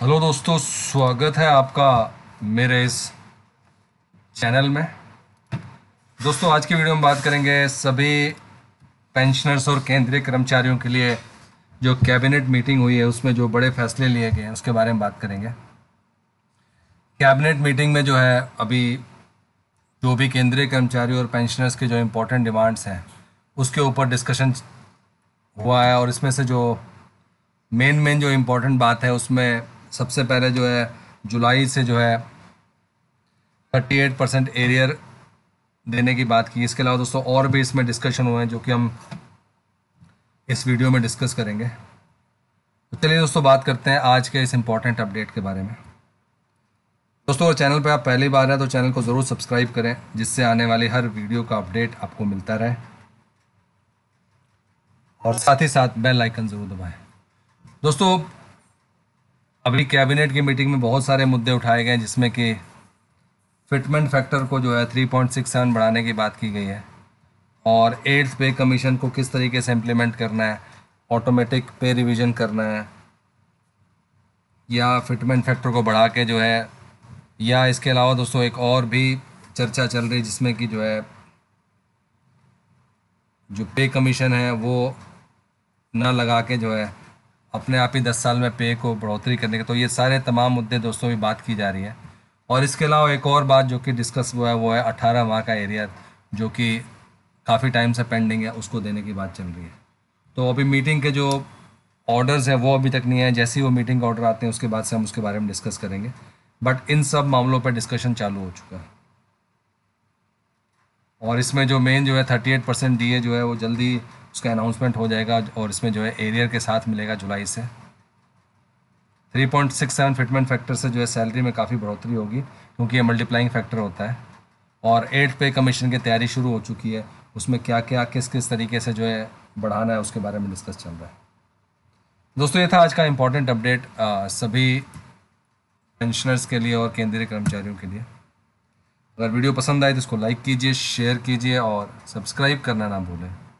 hello दोस्तों स्वागत है आपका मेरे इस चैनल में दोस्तों आज की वीडियो में बात करेंगे सभी पेंशनर्स और केंद्रीय कर्मचारियों के लिए जो कैबिनेट मीटिंग हुई है उसमें जो बड़े फैसले लिए गए हैं उसके बारे में बात करेंगे कैबिनेट मीटिंग में जो है अभी जो भी केंद्रीय कर्मचारी और पेंशनर्स के जो इम्पोर्टेंट डिमांड्स हैं उसके ऊपर डिस्कशन हुआ है और इसमें से जो मेन मेन जो इम्पोर्टेंट बात है उसमें सबसे पहले जो है जुलाई से जो है थर्टी एट परसेंट एरियर देने की बात की इसके अलावा दोस्तों और भी इसमें डिस्कशन हुए हैं जो कि हम इस वीडियो में डिस्कस करेंगे तो चलिए दोस्तों बात करते हैं आज के इस इम्पॉर्टेंट अपडेट के बारे में दोस्तों चैनल पर आप पहली बार हैं तो चैनल को ज़रूर सब्सक्राइब करें जिससे आने वाली हर वीडियो का अपडेट आपको मिलता रहे और साथ ही साथ बेल आइकन ज़रूर दबाएं दोस्तों अभी कैबिनेट की मीटिंग में बहुत सारे मुद्दे उठाए गए जिसमें कि फिटमेंट फैक्टर को जो है थ्री पॉइंट सिक्स सेवन बढ़ाने की बात की गई है और एड्स पे कमीशन को किस तरीके से इम्प्लीमेंट करना है ऑटोमेटिक पे रिवीजन करना है या फिटमेंट फैक्टर को बढ़ा के जो है या इसके अलावा दोस्तों एक और भी चर्चा चल रही जिसमें कि जो है जो पे कमीशन है वो ना लगा के जो है अपने आप ही दस साल में पे को बढ़ोतरी करने के तो ये सारे तमाम मुद्दे दोस्तों की बात की जा रही है और इसके अलावा एक और बात जो कि डिस्कस हुआ है वो है अठारह माह का एरिया जो कि काफ़ी टाइम से पेंडिंग है उसको देने की बात चल रही है तो अभी मीटिंग के जो ऑर्डर्स हैं वो अभी तक नहीं है जैसे ही वो मीटिंग के ऑर्डर आते हैं उसके बाद से हम उसके बारे में डिस्कस करेंगे बट इन सब मामलों पर डिस्कशन चालू हो चुका है और इसमें जो मेन जो है थर्टी एट परसेंट डी जो है वो जल्दी उसका अनाउंसमेंट हो जाएगा और इसमें जो है एरियर के साथ मिलेगा जुलाई से 3.67 फिटमेंट फैक्टर से जो है सैलरी में काफ़ी बढ़ोतरी होगी क्योंकि ये मल्टीप्लाइंग फैक्टर होता है और एट पे कमीशन की तैयारी शुरू हो चुकी है उसमें क्या क्या किस किस तरीके से जो है बढ़ाना है उसके बारे में डिस्कस चल रहा है दोस्तों ये था आज का इम्पोर्टेंट अपडेट सभी पेंशनर्स के लिए और केंद्रीय कर्मचारियों के लिए अगर वीडियो पसंद आए तो इसको लाइक कीजिए शेयर कीजिए और सब्सक्राइब करना ना भूलें